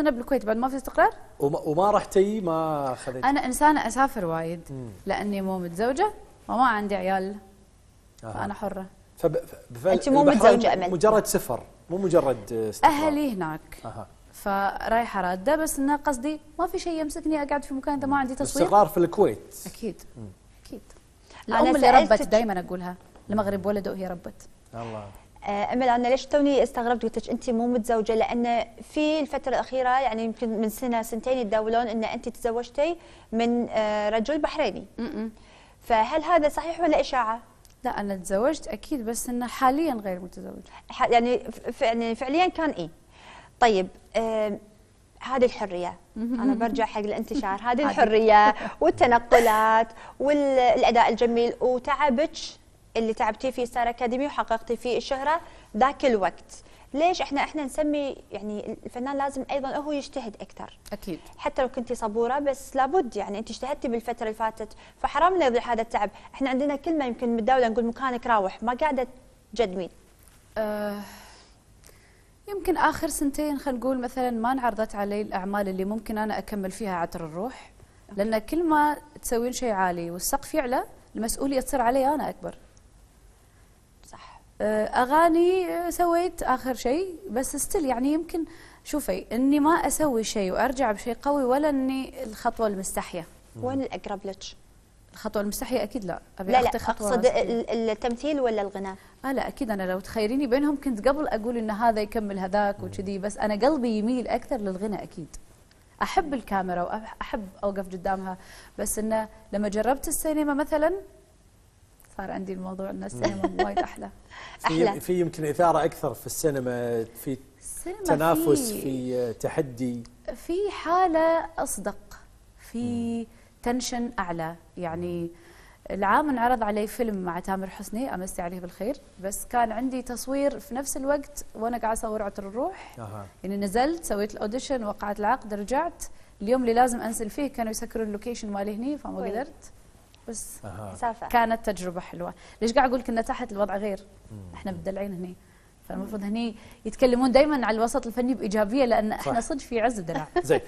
انا بالكويت بعد ما في استقرار وما, وما رحتي ما خذيت انا انسانه اسافر وايد لاني مو متزوجه وما عندي عيال آه. فانا حره فب... فب... انت مو متزوجه امل مجرد سفر مو مجرد استقرار اهلي هناك آه. فرايحه راده بس انه قصدي ما في شيء يمسكني اقعد في مكان اذا ما عندي تصوير استقرار في الكويت اكيد مم. اكيد الام اللي ربت دائما اقولها المغرب ولده هي ربت الله آه، امل انا ليش توني استغربت قلت لك انت مو متزوجه لان في الفتره الاخيره يعني يمكن من سنه سنتين يتداولون ان انت تزوجتي من آه، رجل بحريني فهل هذا صحيح ولا اشاعه؟ لا انا تزوجت اكيد بس انه حاليا غير متزوجه يعني يعني فعليا كان اي. طيب آه، هذه الحريه انا برجع حق الانتشار هذه الحريه والتنقلات والاداء الجميل وتعبك اللي تعبتي فيه ستار اكاديمي وحققتي فيه الشهره ذاك الوقت ليش احنا احنا نسمي يعني الفنان لازم ايضا هو يجتهد اكثر اكيد حتى لو كنتي صبوره بس لابد يعني انت اجتهدتي بالفتره اللي فاتت فحرام يضيع هذا التعب احنا عندنا كلمه يمكن بالدوله نقول مكانك راوح ما قاعده تجدمين أه يمكن اخر سنتين خلينا نقول مثلا ما انعرضت علي الاعمال اللي ممكن انا اكمل فيها عطر الروح لان كل ما تسوين شيء عالي والسقف يعلى المسؤوليه تصير علي انا اكبر آه، اغاني آه، سويت اخر شيء بس ستيل يعني يمكن شوفي اني ما اسوي شيء وارجع بشيء قوي ولا اني الخطوه المستحيه وين الاقرب لك الخطوه المستحيه اكيد لا ابي لا لا خطوة اقصد التمثيل ولا الغناء آه لا اكيد انا لو تخيريني بينهم كنت قبل اقول ان هذا يكمل هذاك وكذي بس انا قلبي يميل اكثر للغناء اكيد احب الكاميرا واحب اوقف قدامها بس انه لما جربت السينما مثلا صار عندي الموضوع ان السينما وايد احلى احلى في يمكن اثاره اكثر في السينما في السينما تنافس في, في تحدي في حاله اصدق في تنشن اعلى يعني العام انعرض علي فيلم مع تامر حسني امسي عليه بالخير بس كان عندي تصوير في نفس الوقت وانا قاعده اصور عطر الروح أه. يعني نزلت سويت الاوديشن وقعت العقد رجعت اليوم اللي لازم انزل فيه كانوا يسكروا اللوكيشن مالي هني فما قدرت بس أه. مسافه كانت تجربه حلوه ليش قاعد اقول لك ان تحت الوضع غير مم. احنا مدلعين هني فالمفروض هني يتكلمون دائما على الوسط الفني بايجابيه لان احنا صدق في عز الدلع زين